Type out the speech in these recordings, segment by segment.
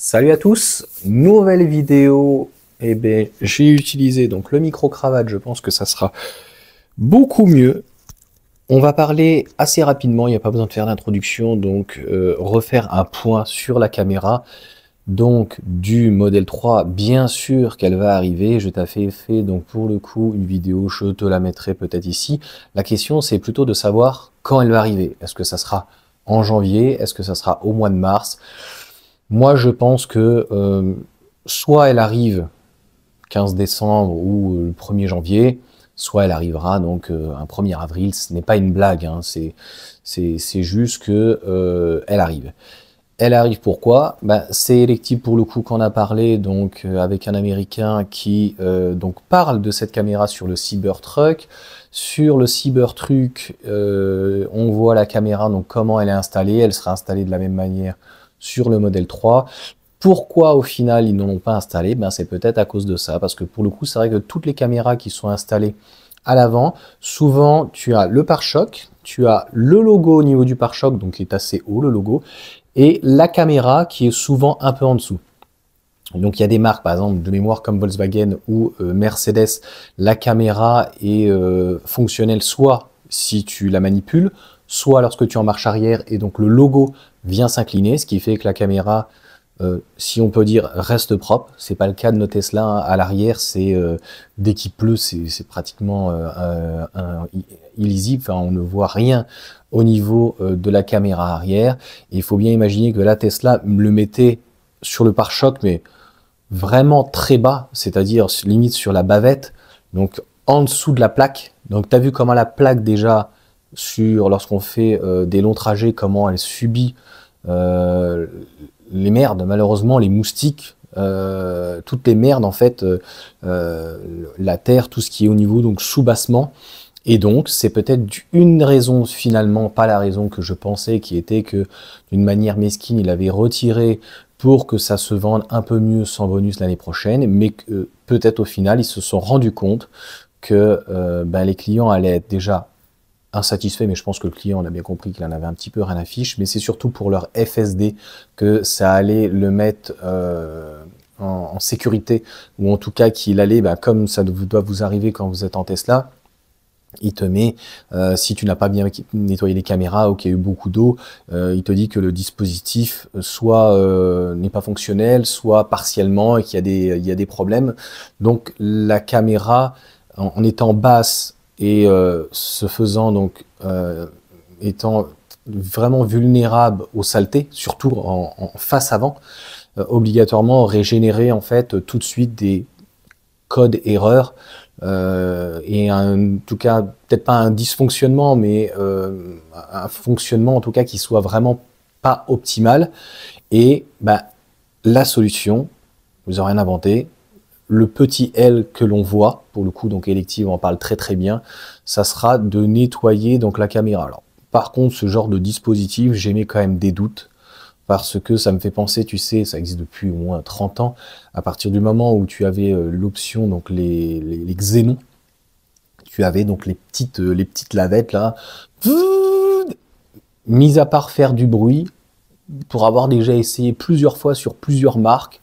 Salut à tous, nouvelle vidéo. Eh bien, j'ai utilisé donc le micro-cravate, je pense que ça sera beaucoup mieux. On va parler assez rapidement, il n'y a pas besoin de faire d'introduction, donc euh, refaire un point sur la caméra. Donc du modèle 3, bien sûr qu'elle va arriver, je t'ai fait, fait donc pour le coup une vidéo, je te la mettrai peut-être ici. La question c'est plutôt de savoir quand elle va arriver. Est-ce que ça sera en janvier Est-ce que ça sera au mois de mars moi, je pense que euh, soit elle arrive 15 décembre ou euh, le 1er janvier, soit elle arrivera donc euh, un 1er avril. Ce n'est pas une blague, hein. c'est, juste que elle arrive. Elle arrive pourquoi ben, C'est Elective pour le coup qu'on a parlé donc avec un Américain qui parle de cette caméra sur le Cybertruck. Sur le Cybertruck, on voit la caméra donc comment elle est installée. Elle sera installée de la même manière sur le modèle 3. Pourquoi au final ils ne l'ont pas installé ben, C'est peut-être à cause de ça, parce que pour le coup, c'est vrai que toutes les caméras qui sont installées à l'avant, souvent tu as le pare-choc, tu as le logo au niveau du pare-choc, donc il est assez haut le logo, et la caméra qui est souvent un peu en dessous. Donc il y a des marques, par exemple, de mémoire comme Volkswagen ou euh, Mercedes, la caméra est euh, fonctionnelle soit si tu la manipules, soit lorsque tu en marches arrière et donc le logo vient s'incliner, ce qui fait que la caméra, euh, si on peut dire, reste propre. C'est pas le cas de nos Tesla hein. à l'arrière, c'est euh, dès qu'il pleut, c'est pratiquement euh, illisible. Enfin, on ne voit rien au niveau de la caméra arrière. il faut bien imaginer que la Tesla le mettait sur le pare-choc, mais vraiment très bas, c'est-à-dire limite sur la bavette. Donc en dessous de la plaque. Donc tu as vu comment la plaque déjà sur lorsqu'on fait euh, des longs trajets, comment elle subit euh, les merdes, malheureusement, les moustiques, euh, toutes les merdes, en fait, la terre, tout ce qui est au niveau, donc sous-bassement. Et donc, c'est peut-être une raison, finalement, pas la raison que je pensais, qui était que, d'une manière mesquine, il avait retiré pour que ça se vende un peu mieux sans bonus l'année prochaine, mais que peut-être au final, ils se sont rendus compte que ben, les clients allaient être déjà insatisfait, mais je pense que le client a bien compris qu'il en avait un petit peu rien à fiche, mais c'est surtout pour leur FSD que ça allait le mettre euh, en, sécurité, ou en tout cas qu'il allait, bah, comme ça doit vous arriver quand vous êtes en Tesla, il te met, euh, si tu n'as pas bien nettoyé les caméras ou qu'il y a eu beaucoup d'eau, euh, il te dit que le dispositif soit n'est pas fonctionnel, soit partiellement et qu'il y a des, il y a des problèmes. Donc la caméra, en étant basse, et euh, ce faisant, donc, euh, étant vraiment vulnérable aux saletés, surtout en, face avant, euh, obligatoirement régénérer en fait tout de suite des codes erreurs euh, et en tout cas peut-être pas un dysfonctionnement, mais un fonctionnement en tout cas qui soit vraiment pas optimal. Et bah, la solution, vous n'aurez rien inventé, le petit L que l'on voit, pour le coup, donc élective en parle très très bien, ça sera de nettoyer donc la caméra. Alors, par contre, ce genre de dispositif, mis quand même des doutes parce que ça me fait penser, tu sais, ça existe depuis au moins 30 ans, à partir du moment où tu avais euh, l'option, donc les, les, les xénons, tu avais donc les petites, euh, les petites lavettes là, mis à part faire du bruit, pour avoir déjà essayé plusieurs fois sur plusieurs marques,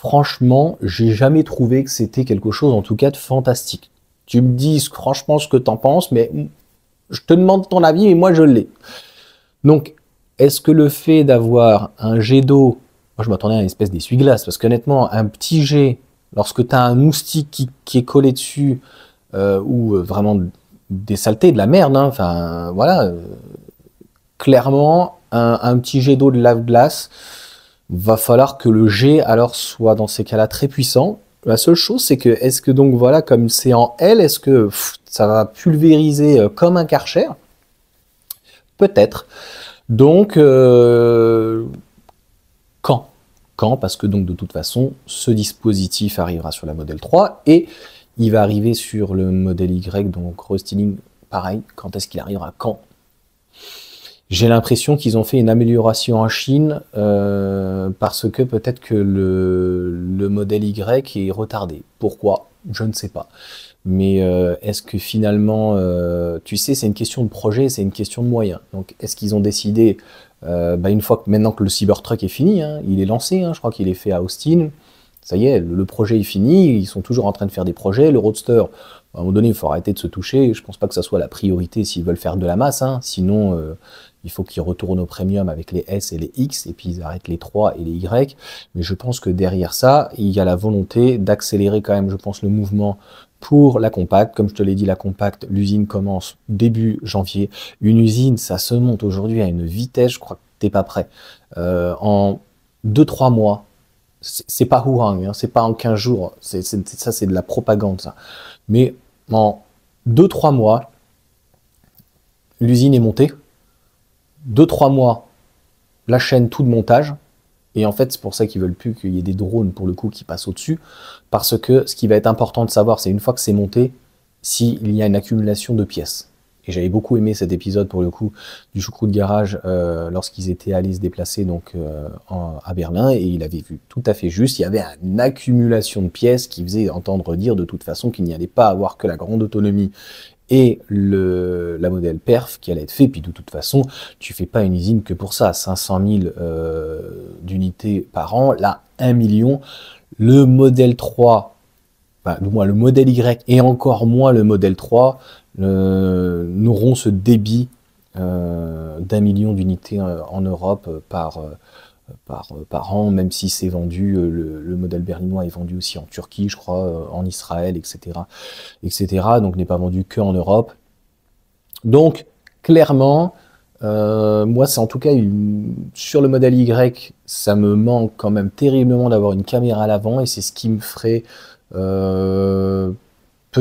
franchement, j'ai jamais trouvé que c'était quelque chose, en tout cas, de fantastique. Tu me dis franchement ce que t'en penses, mais je te demande ton avis, mais moi je l'ai. Donc, est-ce que le fait d'avoir un jet d'eau, moi je m'attendais à une espèce d'essuie-glace, parce qu'honnêtement, un petit jet, lorsque tu as un moustique qui, est collé dessus, euh, ou euh, vraiment des saletés, de la merde, hein, enfin voilà, euh, clairement, un, un, petit jet d'eau de lave-glace, va falloir que le G alors soit dans ces cas-là très puissant. La seule chose, c'est que est-ce que donc voilà, comme c'est en L, est-ce que ça va pulvériser euh, comme un Karcher Peut-être. Donc euh, quand Quand Parce que donc de toute façon, ce dispositif arrivera sur la modèle 3 et il va arriver sur le modèle Y, donc restyling, pareil. Quand est-ce qu'il arrivera Quand j'ai l'impression qu'ils ont fait une amélioration en Chine euh, parce que peut-être que le, modèle Y est retardé. Pourquoi Je ne sais pas. Mais euh, est-ce que finalement, euh, tu sais, c'est une question de projet, c'est une question de moyens. Donc, est-ce qu'ils ont décidé, bah, une fois que maintenant que le Cybertruck est fini, hein, il est lancé, hein, je crois qu'il est fait à Austin, ça y est, le projet est fini, ils sont toujours en train de faire des projets, le Roadster, à un moment donné, il faut arrêter de se toucher. Je pense pas que ça soit la priorité s'ils veulent faire de la masse. Hein. Sinon, euh, il faut qu'ils retournent au premium avec les S et les X, et puis ils arrêtent les 3 et les Y. Mais je pense que derrière ça, il y a la volonté d'accélérer quand même, je pense, le mouvement pour la compacte. Comme je te l'ai dit, la compacte, l'usine commence début janvier. Une usine, ça se monte aujourd'hui à une vitesse, je crois que t'es pas prêt. Euh, en 2-3 mois, c'est pas Wuhan, hein. c'est pas en 15 jours, c'est, ça c'est de la propagande ça. Mais en 2-3 mois, l'usine est montée, 2-3 mois, la chaîne tout de montage, et en fait c'est pour ça qu'ils veulent plus qu'il y ait des drones pour le coup qui passent au-dessus, parce que ce qui va être important de savoir c'est une fois que c'est monté, s'il y a une accumulation de pièces. Et j'avais beaucoup aimé cet épisode pour le coup du choucroute de garage euh, lorsqu'ils étaient allés se déplacer donc euh, à Berlin et il avait vu tout à fait juste. Il y avait une accumulation de pièces qui faisait entendre dire de toute façon qu'il n'y allait pas avoir que la grande autonomie et le, la modèle perf qui allait être fait. Puis de toute façon, tu fais pas une usine que pour ça. 500 000 euh, d'unités par an, là 1 million. Le modèle 3, du moins le modèle Y et encore moins le modèle 3, euh, aurons ce débit euh, d'un million d'unités euh, en Europe par, par, par, an, même si c'est vendu, le, modèle berlinois est vendu aussi en Turquie, je crois, en Israël, etc. etc. donc n'est pas vendu qu'en Europe. Donc, clairement, moi, c'est en tout cas sur le modèle Y, ça me manque quand même terriblement d'avoir une caméra à l'avant et c'est ce qui me ferait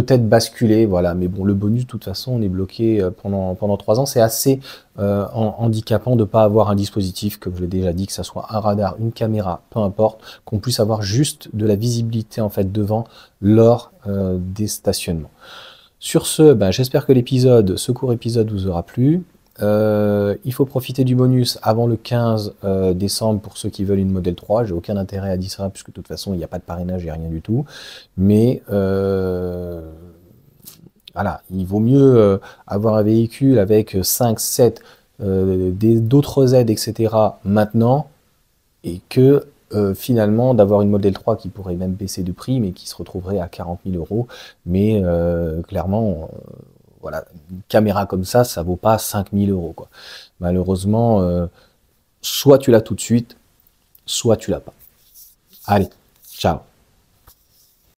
peut-être basculer, voilà. Mais bon, le bonus, de toute façon, on est bloqué euh, pendant pendant trois ans. C'est assez euh, handicapant de ne pas avoir un dispositif, comme je l'ai déjà dit, que ça soit un radar, une caméra, peu importe, qu'on puisse avoir juste de la visibilité en fait devant lors euh, des stationnements. Sur ce, ben, j'espère que l'épisode, ce court épisode, vous aura plu. Euh, il faut profiter du bonus avant le 15 euh, décembre pour ceux qui veulent une modèle 3. J'ai aucun intérêt à dire ça, puisque de toute façon, il n'y a pas de parrainage, et rien du tout. Mais euh, voilà, il vaut mieux avoir un véhicule avec 5, 7, d'autres aides, etc. maintenant, et que finalement d'avoir une Model 3 qui pourrait même baisser de prix, mais qui se retrouverait à 40 000 euros. Mais clairement, voilà, une caméra comme ça, ça vaut pas 5000 euros. Quoi. Malheureusement, euh, soit tu l'as tout de suite, soit tu l'as pas. Allez, ciao